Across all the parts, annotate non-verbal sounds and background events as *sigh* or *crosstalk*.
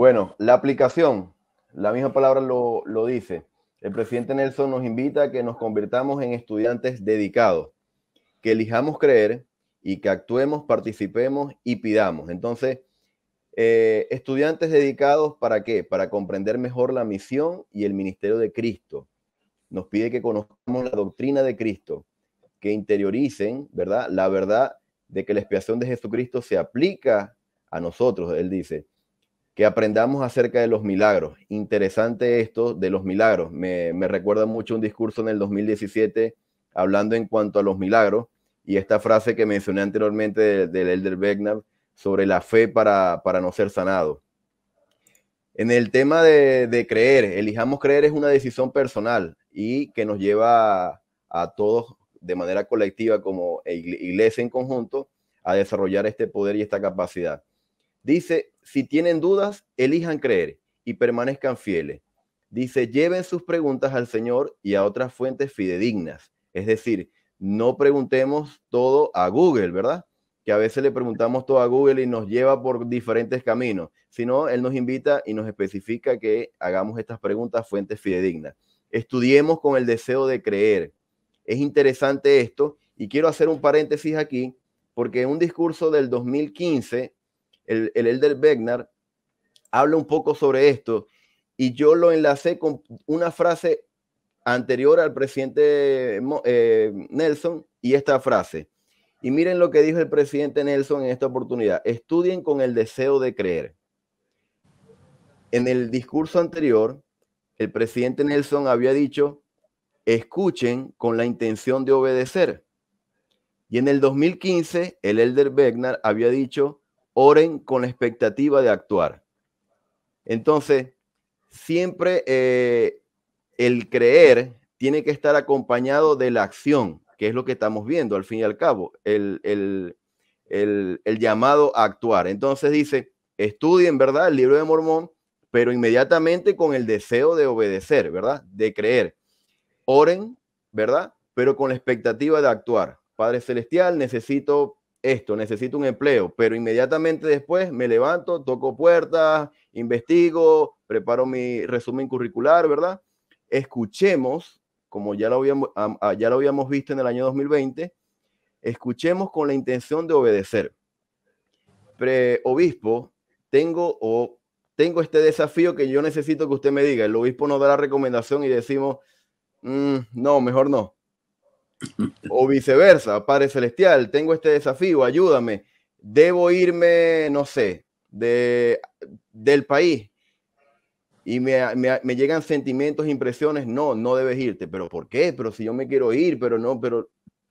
Bueno, la aplicación, la misma palabra lo, dice. El presidente Nelson nos invita a que nos convirtamos en estudiantes dedicados, que elijamos creer y que actuemos, participemos y pidamos. Entonces, eh, estudiantes dedicados para qué? Para comprender mejor la misión y el ministerio de Cristo. Nos pide que conozcamos la doctrina de Cristo, que interioricen, ¿verdad? La verdad de que la expiación de Jesucristo se aplica a nosotros, él dice, que aprendamos acerca de los milagros. Interesante esto de los milagros. Me, recuerda mucho un discurso en el 2017 hablando en cuanto a los milagros y esta frase que mencioné anteriormente del, Elder Begnar sobre la fe para, para, no ser sanado. En el tema de, creer, elijamos creer es una decisión personal y que nos lleva a todos de manera colectiva como iglesia en conjunto a desarrollar este poder y esta capacidad. Dice, si tienen dudas, elijan creer y permanezcan fieles. Dice, lleven sus preguntas al Señor y a otras fuentes fidedignas. Es decir, no preguntemos todo a Google, ¿verdad? Que a veces le preguntamos todo a Google y nos lleva por diferentes caminos, sino Él nos invita y nos especifica que hagamos estas preguntas fuentes fidedignas. Estudiemos con el deseo de creer. Es interesante esto y quiero hacer un paréntesis aquí porque un discurso del 2015 el, Elder Begnar, habla un poco sobre esto y yo lo enlacé con una frase anterior al presidente eh, Nelson y esta frase. Y miren lo que dijo el presidente Nelson en esta oportunidad. Estudien con el deseo de creer. En el discurso anterior, el presidente Nelson había dicho, escuchen con la intención de obedecer. Y en el 2015, el elder Begnar había dicho, oren con la expectativa de actuar. Entonces, siempre eh, el creer tiene que estar acompañado de la acción, que es lo que estamos viendo al fin y al cabo, el, llamado a actuar. Entonces dice, estudien, ¿verdad? El libro de Mormón, pero inmediatamente con el deseo de obedecer, ¿verdad? De creer. Oren, ¿verdad? Pero con la expectativa de actuar. Padre Celestial, necesito esto, necesito un empleo, pero inmediatamente después me levanto, toco puertas, investigo, preparo mi resumen curricular, ¿verdad? Escuchemos, como ya lo habíamos, ah, ya lo habíamos visto en el año 2020, escuchemos con la intención de obedecer. Pre obispo, tengo o tengo este desafío que yo necesito que usted me diga. El obispo nos da la recomendación y decimos, mm, no, mejor no o viceversa, Padre Celestial, tengo este desafío, ayúdame, debo irme, no sé, de, del país y me, me, llegan sentimientos, impresiones, no, no debes irte, pero ¿por qué? Pero si yo me quiero ir, pero no, pero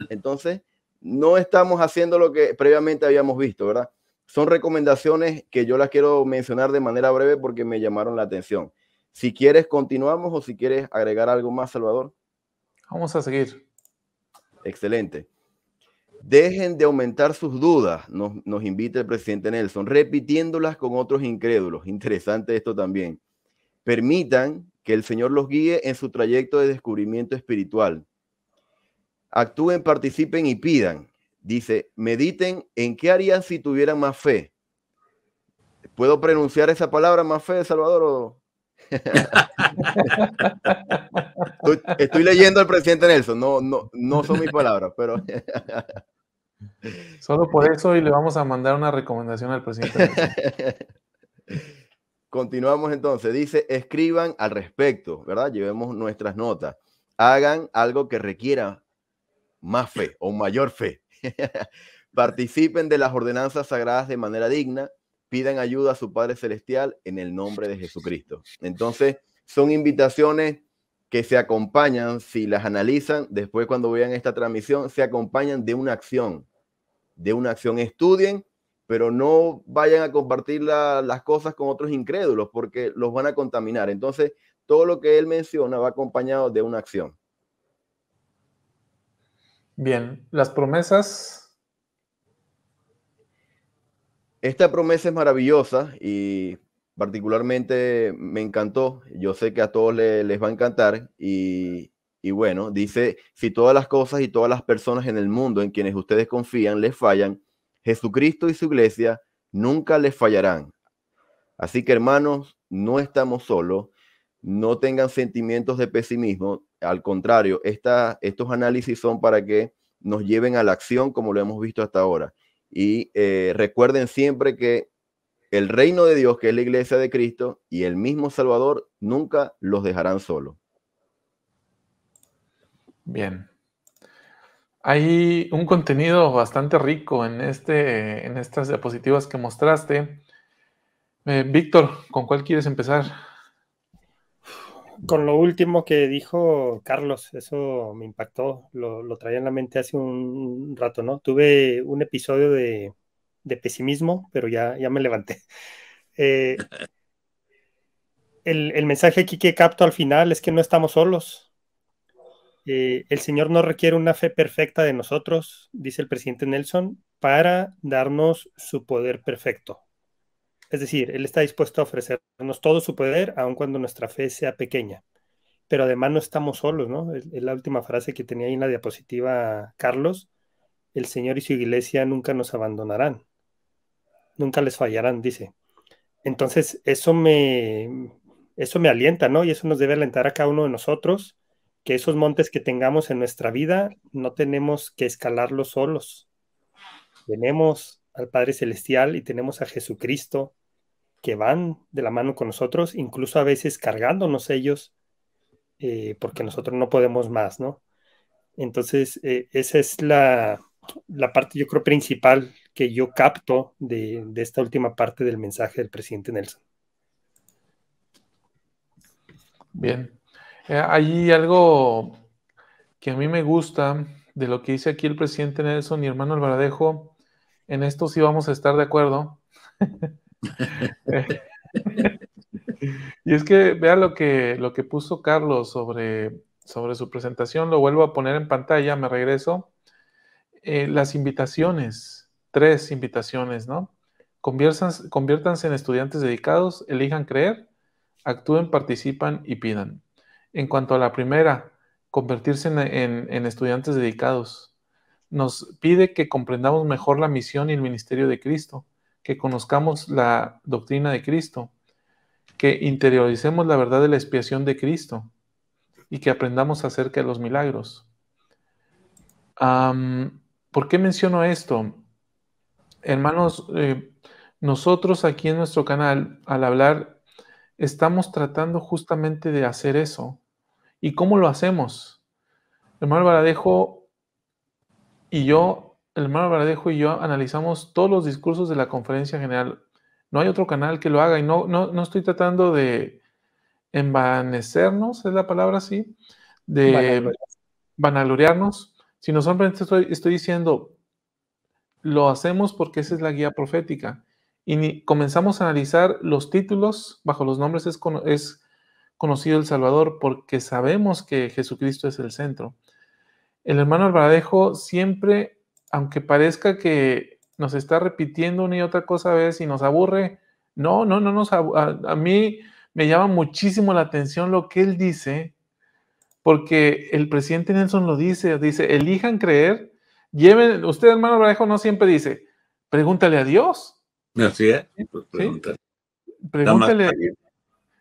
entonces no estamos haciendo lo que previamente habíamos visto, ¿verdad? Son recomendaciones que yo las quiero mencionar de manera breve porque me llamaron la atención. Si quieres, continuamos o si quieres agregar algo más, Salvador. Vamos a seguir. Excelente. Dejen de aumentar sus dudas, nos, invita el presidente Nelson, repitiéndolas con otros incrédulos. Interesante esto también. Permitan que el Señor los guíe en su trayecto de descubrimiento espiritual. Actúen, participen y pidan. Dice, mediten en qué harían si tuvieran más fe. ¿Puedo pronunciar esa palabra más fe, Salvador? *laughs* estoy, leyendo al presidente Nelson, no, no, no son mis palabras, pero... *laughs* Solo por eso y le vamos a mandar una recomendación al presidente. Nelson. *laughs* Continuamos entonces. Dice, escriban al respecto, ¿verdad? Llevemos nuestras notas. Hagan algo que requiera más fe o mayor fe. *laughs* Participen de las ordenanzas sagradas de manera digna. Pidan ayuda a su Padre Celestial en el nombre de Jesucristo. Entonces, son invitaciones que se acompañan, si las analizan, después cuando vean esta transmisión, se acompañan de una acción, de una acción. Estudien, pero no vayan a compartir las cosas con otros incrédulos porque los van a contaminar. Entonces, todo lo que él menciona va acompañado de una acción. Bien, las promesas. Esta promesa es maravillosa y particularmente me encantó, yo sé que a todos les, va a encantar y, bueno, dice, si todas las cosas y todas las personas en el mundo en quienes ustedes confían les fallan, Jesucristo y su iglesia nunca les fallarán. Así que hermanos, no estamos solos, no tengan sentimientos de pesimismo, al contrario, estos análisis son para que nos lleven a la acción como lo hemos visto hasta ahora. Y eh, recuerden siempre que el reino de Dios, que es la iglesia de Cristo, y el mismo Salvador nunca los dejarán solos. Bien. Hay un contenido bastante rico en, este, en estas diapositivas que mostraste. Eh, Víctor, ¿con cuál quieres empezar? Con lo último que dijo Carlos, eso me impactó, lo, lo traía en la mente hace un rato, ¿no? Tuve un episodio de, de pesimismo, pero ya, ya me levanté. Eh, el, mensaje aquí que capto al final es que no estamos solos. Eh, el Señor no requiere una fe perfecta de nosotros, dice el presidente Nelson, para darnos su poder perfecto. Es decir, Él está dispuesto a ofrecernos todo su poder, aun cuando nuestra fe sea pequeña. Pero además no estamos solos, ¿no? es la última frase que tenía ahí en la diapositiva Carlos. El Señor y su iglesia nunca nos abandonarán nunca les fallarán, dice. Entonces, eso me, eso me alienta, ¿no? Y eso nos debe alentar a cada uno de nosotros, que esos montes que tengamos en nuestra vida no tenemos que escalarlos solos. Tenemos al Padre Celestial y tenemos a Jesucristo que van de la mano con nosotros, incluso a veces cargándonos ellos, eh, porque nosotros no podemos más, ¿no? Entonces, eh, esa es la, la parte, yo creo, principal que yo capto de, esta última parte del mensaje del presidente Nelson. Bien. Eh, hay algo que a mí me gusta de lo que dice aquí el presidente Nelson y hermano Alvaradejo. En esto sí vamos a estar de acuerdo. *laughs* y es que vea lo que, lo que puso Carlos sobre, sobre su presentación. Lo vuelvo a poner en pantalla, me regreso. Eh, las invitaciones, tres invitaciones, ¿no? conviértanse en estudiantes dedicados, elijan creer, actúen, participan y pidan. En cuanto a la primera, convertirse en, estudiantes dedicados, nos pide que comprendamos mejor la misión y el ministerio de Cristo, que conozcamos la doctrina de Cristo, que interioricemos la verdad de la expiación de Cristo y que aprendamos acerca de los milagros. ¿Por qué menciono esto? Hermanos, eh, nosotros aquí en nuestro canal, al hablar, estamos tratando justamente de hacer eso. ¿Y cómo lo hacemos? El hermano Baradejo y yo, el hermano y yo analizamos todos los discursos de la conferencia general. No hay otro canal que lo haga y no, no, estoy tratando de envanecernos, es la palabra así, de banalorearnos. Si no estoy, estoy diciendo, lo hacemos porque esa es la guía profética, y comenzamos a analizar los títulos, bajo los nombres es, conocido el Salvador, porque sabemos que Jesucristo es el centro. El hermano Alvaradejo siempre, aunque parezca que nos está repitiendo una y otra cosa a veces y nos aburre, no, no, no nos a, a mí me llama muchísimo la atención lo que él dice porque el presidente Nelson lo dice, dice, elijan creer, lleven, usted hermano Brajo no siempre dice, pregúntale a Dios. Así es, pues, pregúntale. Pregúntale a Dios.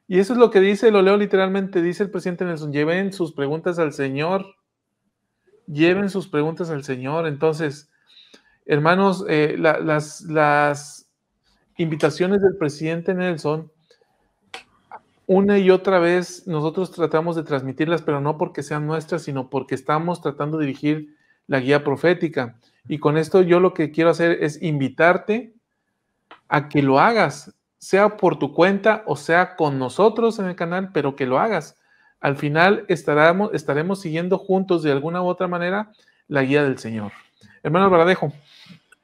Y eso es lo que dice, lo leo literalmente, dice el presidente Nelson, lleven sus preguntas al Señor, lleven sus preguntas al Señor. Entonces, hermanos, eh, las, las invitaciones del presidente Nelson una y otra vez nosotros tratamos de transmitirlas, pero no porque sean nuestras, sino porque estamos tratando de dirigir la guía profética. Y con esto yo lo que quiero hacer es invitarte a que lo hagas, sea por tu cuenta o sea con nosotros en el canal, pero que lo hagas. Al final estaremos, estaremos siguiendo juntos de alguna u otra manera la guía del Señor. Hermano Alvaradejo.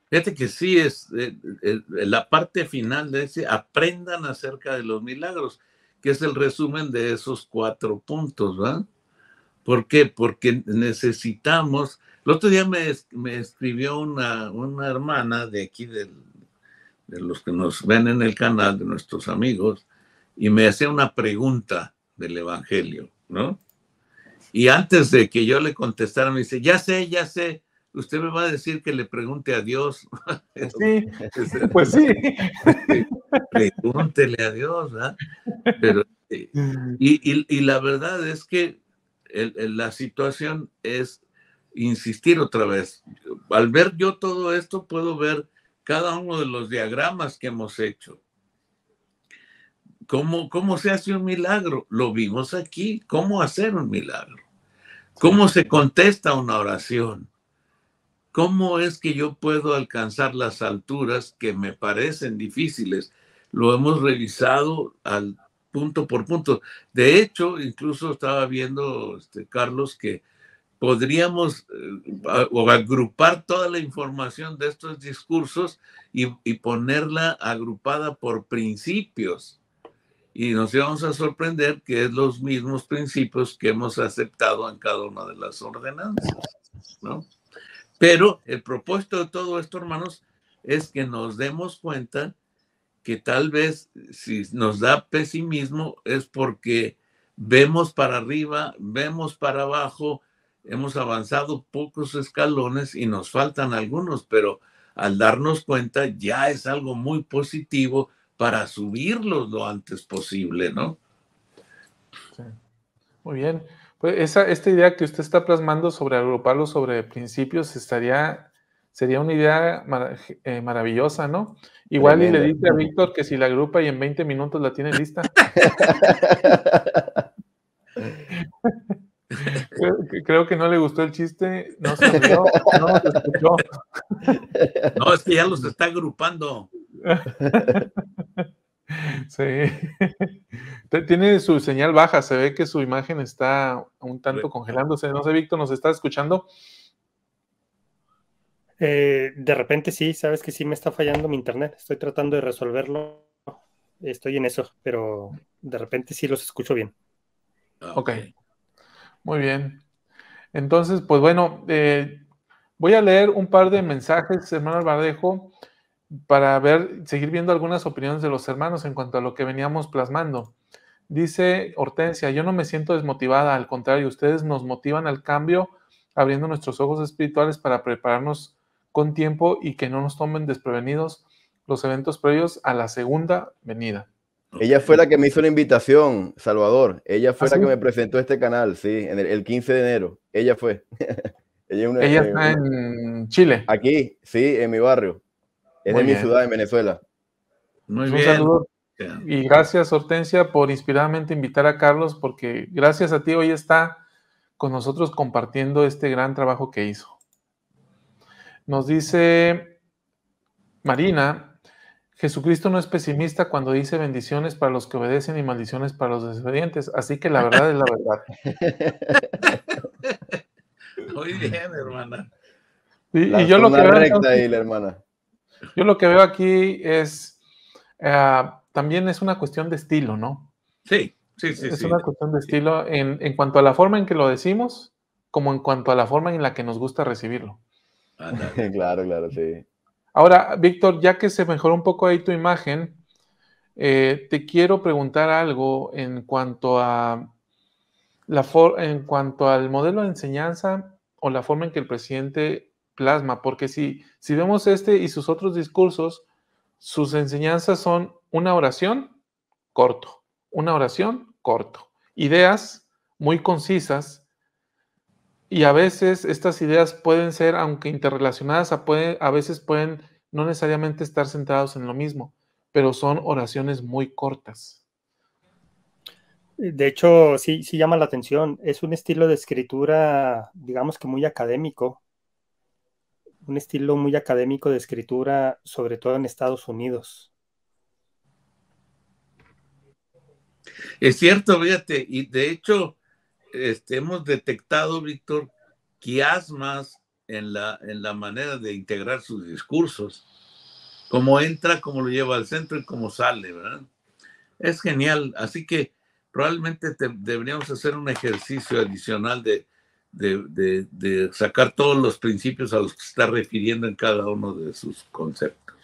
Fíjate que sí es eh, eh, eh, la parte final de ese, aprendan acerca de los milagros que es el resumen de esos cuatro puntos, ¿va? ¿Por qué? Porque necesitamos... El otro día me, escribió una, una, hermana de aquí, de los que nos ven en el canal, de nuestros amigos, y me hacía una pregunta del Evangelio, ¿no? Y antes de que yo le contestara, me dice, ya sé, ya sé, usted me va a decir que le pregunte a Dios. *laughs* Pues este, sí, pues sí. Este, pregúntele a Dios, este, y, la verdad es que la situación es insistir otra vez. Al ver yo todo esto, puedo ver cada uno de los diagramas que hemos hecho. ¿Cómo, ¿Cómo se hace un milagro? Lo vimos aquí. ¿Cómo hacer un milagro? ¿Cómo se contesta una oración? ¿Cómo es que yo puedo alcanzar las alturas que me parecen difíciles? Lo hemos revisado al punto por punto. De hecho, incluso estaba viendo, este, Carlos, que podríamos eh, agrupar toda la información de estos discursos y, ponerla agrupada por principios. Y nos íbamos a sorprender que es los mismos principios que hemos aceptado en cada una de las ordenanzas, ¿no? Pero el propósito de todo esto, hermanos, es que nos demos cuenta que tal vez si nos da pesimismo es porque vemos para arriba, vemos para abajo, hemos avanzado pocos escalones y nos faltan algunos, pero al darnos cuenta ya es algo muy positivo para subirlos lo antes posible, ¿no? Muy bien. Pues, esta idea que usted está plasmando sobre agruparlo sobre principios estaría, sería una idea eh, maravillosa, ¿no? Igual y le dice a Víctor que si la agrupa y en 20 minutos la tiene lista. *laughs* Creo, que no le gustó el chiste, no no escuchó. *laughs* No, es que ya los está agrupando. *laughs* Sí. Tiene su señal baja, se ve que su imagen está un tanto congelándose. No sé, Víctor, ¿nos está escuchando? Eh, de repente sí, sabes que sí me está fallando mi internet. Estoy tratando de resolverlo. Estoy en eso, pero de repente sí los escucho bien. Ah, ok. Muy bien. Entonces, pues bueno, eh, voy a leer un par de mensajes, hermano Albardejo, para ver, seguir viendo algunas opiniones de los hermanos en cuanto a lo que veníamos plasmando. Dice Hortensia, yo no me siento desmotivada, al contrario, ustedes nos motivan al cambio, abriendo nuestros ojos espirituales para prepararnos con tiempo y que no nos tomen desprevenidos los eventos previos a la segunda venida. Ella fue la que me hizo la invitación, Salvador. Ella fue ¿Ah, la que me presentó este canal, sí, el, 15 de enero. Ella fue. *laughs* ella, está en, Chile. Aquí, sí, en mi barrio. Es de mi ciudad, en Venezuela. Muy y gracias, Hortensia, por inspiradamente invitar a Carlos, porque gracias a ti hoy está con nosotros compartiendo este gran trabajo que hizo. Nos dice Marina, Jesucristo no es pesimista cuando dice bendiciones para los que obedecen y maldiciones para los desobedientes, así que la verdad es la verdad. *laughs* Muy bien, hermana. Y, yo, lo que veo, hermana. yo lo que veo aquí es eh, también es una cuestión de estilo, ¿no? Sí, sí, sí. Es una cuestión de estilo en, cuanto a la forma en que lo decimos, como en cuanto a la forma en la que nos gusta recibirlo. *laughs* claro, claro, sí. Ahora, Víctor, ya que se mejoró un poco ahí tu imagen, eh, te quiero preguntar algo en cuanto a la en cuanto al modelo de enseñanza o la forma en que el presidente plasma, porque si, si vemos este y sus otros discursos, sus enseñanzas son una oración corto, una oración corto. Ideas muy concisas y a veces estas ideas pueden ser, aunque interrelacionadas, a, puede, a veces pueden no necesariamente estar centrados en lo mismo, pero son oraciones muy cortas. De hecho, sí, sí llama la atención. Es un estilo de escritura, digamos que muy académico. Un estilo muy académico de escritura, sobre todo en Estados Unidos. Es cierto, fíjate, y de hecho este, hemos detectado, Víctor, quiasmas en la, en la manera de integrar sus discursos, cómo entra, cómo lo lleva al centro y cómo sale, ¿verdad? Es genial, así que probablemente deberíamos hacer un ejercicio adicional de, de, de, sacar todos los principios a los que se está refiriendo en cada uno de sus conceptos.